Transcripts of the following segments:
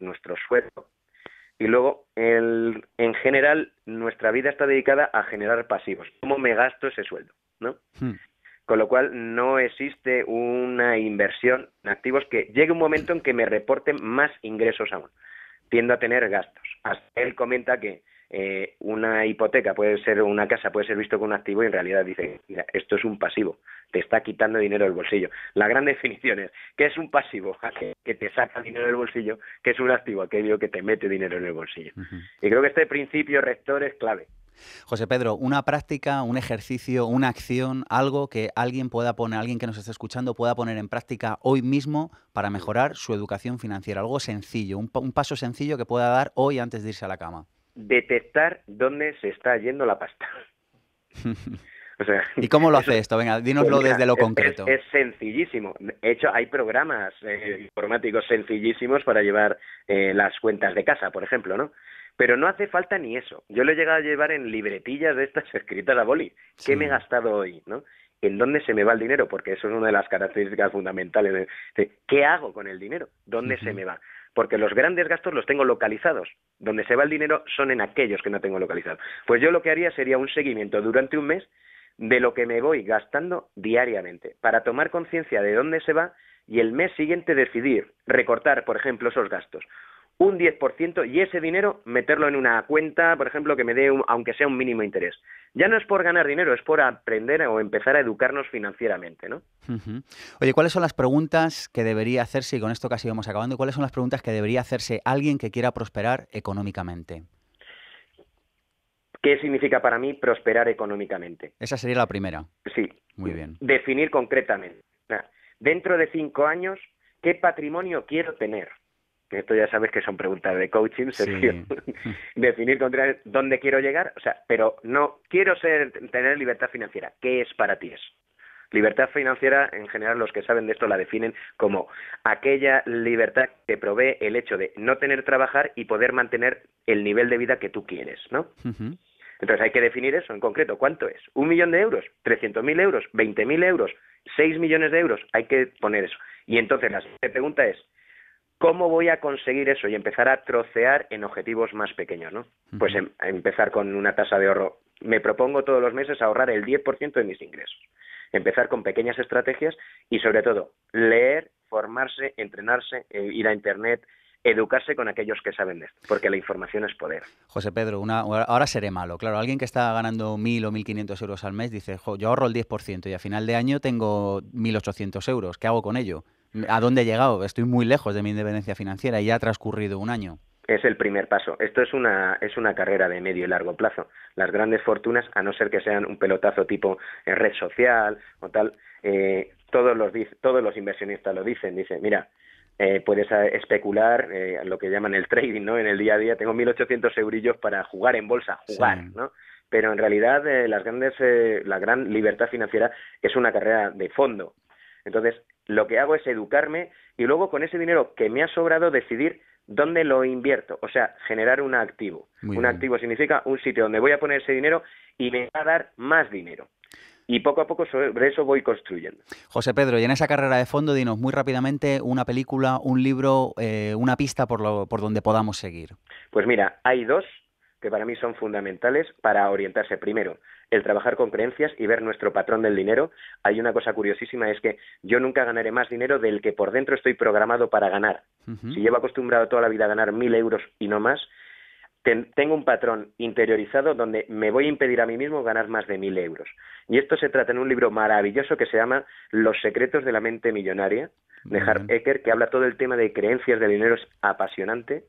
nuestro sueldo. Y luego, en general, nuestra vida está dedicada a generar pasivos. ¿Cómo me gasto ese sueldo? ¿no? Hmm. Con lo cual, no existe una inversión en activos que llegue un momento en que me reporten más ingresos aún. Tiendo a tener gastos. él comenta que eh, una hipoteca puede ser una casa, puede ser visto como un activo y en realidad dice, mira, esto es un pasivo te está quitando dinero del bolsillo. La gran definición es que es un pasivo que te saca dinero del bolsillo, que es un activo aquello que te mete dinero en el bolsillo. Y creo que este principio rector es clave. José Pedro, una práctica, un ejercicio, una acción, algo que alguien pueda poner, alguien que nos esté escuchando pueda poner en práctica hoy mismo para mejorar su educación financiera, algo sencillo, un, un paso sencillo que pueda dar hoy antes de irse a la cama. Detectar dónde se está yendo la pasta. ¿Y cómo lo hace esto? Venga, dínoslo pues desde lo concreto. Es, sencillísimo. De hecho, hay programas eh, informáticos sencillísimos para llevar eh, las cuentas de casa, por ejemplo, ¿no? Pero no hace falta ni eso. Yo lo he llegado a llevar en libretillas de estas escritas a boli. ¿Qué me he gastado hoy? ¿No? ¿En dónde se me va el dinero? Porque eso es una de las características fundamentales. De, ¿Qué hago con el dinero? ¿Dónde se me va? Porque los grandes gastos los tengo localizados. Donde se va el dinero son en aquellos que no tengo localizados. Pues yo lo que haría sería un seguimiento durante un mes de lo que me voy gastando diariamente, para tomar conciencia de dónde se va y el mes siguiente decidir recortar, por ejemplo, esos gastos un 10% y ese dinero meterlo en una cuenta, por ejemplo, que me dé, aunque sea un mínimo interés. Ya no es por ganar dinero, es por aprender o empezar a educarnos financieramente, ¿no? Oye, ¿cuáles son las preguntas que debería hacerse, y con esto casi vamos acabando, cuáles son las preguntas que debería hacerse alguien que quiera prosperar económicamente? ¿Qué significa para mí prosperar económicamente? Esa sería la primera. Sí. Muy bien. Definir concretamente. Dentro de cinco años, ¿qué patrimonio quiero tener? Esto ya sabes que son preguntas de coaching, Sergio. Definir concretamente dónde quiero llegar, o sea, pero no quiero ser tener libertad financiera. ¿Qué es para ti eso? Libertad financiera, en general, los que saben de esto la definen como aquella libertad que provee el hecho de no tener que trabajar y poder mantener el nivel de vida que tú quieres, ¿no? Entonces hay que definir eso en concreto. ¿Cuánto es? ¿Un millón de euros? ¿300.000 euros? ¿20.000 euros? ¿6 millones de euros? Hay que poner eso. Y entonces la siguiente pregunta es, ¿cómo voy a conseguir eso? Y empezar a trocear en objetivos más pequeños, ¿no? Pues em, empezar con una tasa de ahorro. Me propongo todos los meses ahorrar el 10% de mis ingresos empezar con pequeñas estrategias y sobre todo leer, formarse, entrenarse, eh, ir a Internet, educarse con aquellos que saben de esto, porque la información es poder. José Pedro, una, ahora seré malo. Claro, alguien que está ganando 1.000 o 1.500 euros al mes dice, yo ahorro el 10% y a final de año tengo 1.800 euros, ¿qué hago con ello? ¿A dónde he llegado? Estoy muy lejos de mi independencia financiera y ya ha transcurrido un año. Es el primer paso. Esto es una, es una carrera de medio y largo plazo. Las grandes fortunas, a no ser que sean un pelotazo tipo en red social o tal, eh, todos, los, todos los inversionistas lo dicen. Dicen, mira, eh, puedes eh, especular lo que llaman el trading, ¿no? En el día a día tengo 1.800 eurillos para jugar en bolsa, jugar, ¿no? Pero en realidad las grandes, la gran libertad financiera es una carrera de fondo. Entonces, lo que hago es educarme y luego con ese dinero que me ha sobrado decidir ¿Dónde lo invierto? O sea, generar un activo. un activo significa un sitio donde voy a poner ese dinero y me va a dar más dinero. Y poco a poco sobre eso voy construyendo. José Pedro, y en esa carrera de fondo, dinos muy rápidamente una película, un libro, eh, una pista por, lo, por donde podamos seguir. Pues mira, hay dos que para mí son fundamentales para orientarse. Primero, el trabajar con creencias y ver nuestro patrón del dinero, hay una cosa curiosísima, es que yo nunca ganaré más dinero del que por dentro estoy programado para ganar. Si llevo acostumbrado toda la vida a ganar mil euros y no más, tengo un patrón interiorizado donde me voy a impedir a mí mismo ganar más de mil euros. Y esto se trata en un libro maravilloso que se llama Los secretos de la mente millonaria, de Hart Ecker, que habla todo el tema de creencias del dinero, es apasionante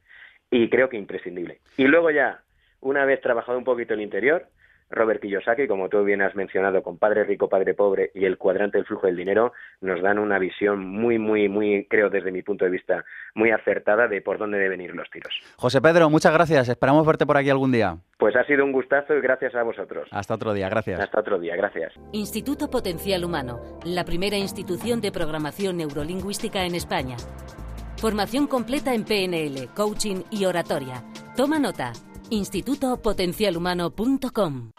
y creo que imprescindible. Y luego ya, una vez trabajado un poquito el interior, Robert Kiyosaki, como tú bien has mencionado, con Padre Rico, Padre Pobre y el cuadrante del flujo del dinero, nos dan una visión muy, muy, muy, creo desde mi punto de vista, muy acertada de por dónde deben ir los tiros. José Pedro, muchas gracias. Esperamos verte por aquí algún día. Pues ha sido un gustazo y gracias a vosotros. Hasta otro día, gracias. Hasta otro día, gracias. Instituto Potencial Humano, la primera institución de programación neurolingüística en España. Formación completa en PNL, coaching y oratoria. Toma nota institutopotencialhumano.com.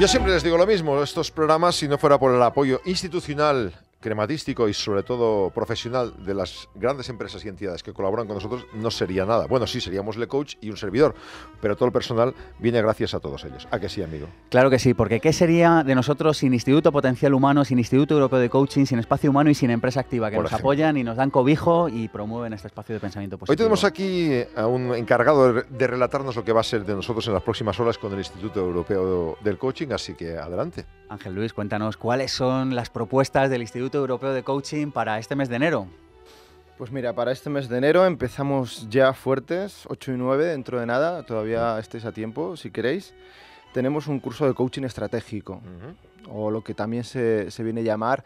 Yo siempre les digo lo mismo, estos programas, si no fuera por el apoyo institucional crematístico y sobre todo profesional de las grandes empresas y entidades que colaboran con nosotros no sería nada. Bueno, sí, seríamos Le Coach y un servidor, pero todo el personal viene gracias a todos ellos. ¿A que sí, amigo? Claro que sí, porque ¿qué sería de nosotros sin Instituto Potencial Humano, sin Instituto Europeo de Coaching, sin Espacio Humano y sin Empresa Activa, que nos apoyan y nos dan cobijo y promueven este espacio de pensamiento positivo? Hoy tenemos aquí a un encargado de relatarnos lo que va a ser de nosotros en las próximas horas con el Instituto Europeo del Coaching, así que adelante. Ángel Luis, cuéntanos cuáles son las propuestas del Instituto Europeo de Coaching para este mes de enero. Pues mira, para este mes de enero empezamos ya fuertes, 8 y 9 dentro de nada, todavía estáis a tiempo si queréis. Tenemos un curso de coaching estratégico, o lo que también se, viene a llamar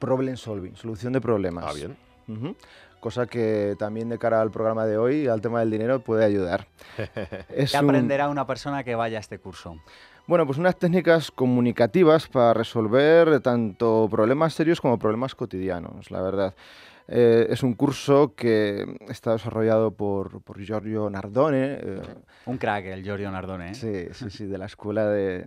problem solving, solución de problemas. Ah, bien. Cosa que también de cara al programa de hoy, al tema del dinero, puede ayudar. es ¿Qué aprenderá una persona que vaya a este curso? Bueno, pues unas técnicas comunicativas para resolver tanto problemas serios como problemas cotidianos, la verdad. Eh, es un curso que está desarrollado por, Giorgio Nardone. Eh, un crack, el Giorgio Nardone. ¿eh? Sí, sí, sí, de la escuela de